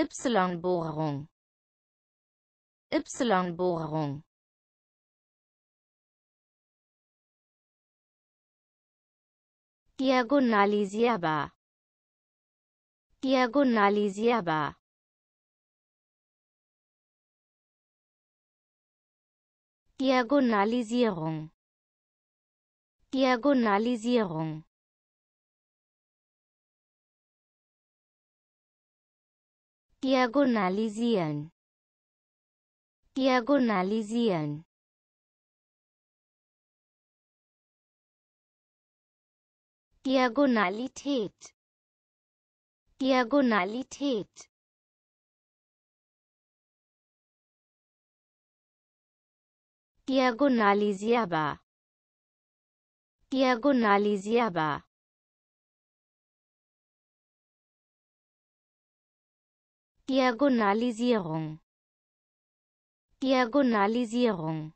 Y-Bohrung Y-Bohrung Diagonalisierbar Diagonalisierbar Diagonalisierung Diagonalisierung diagonalisieren diagonalisieren Diagonalität Diagonalität Diagonalisierbar Diagonalisierbar Diagonalisierung Diagonalisierung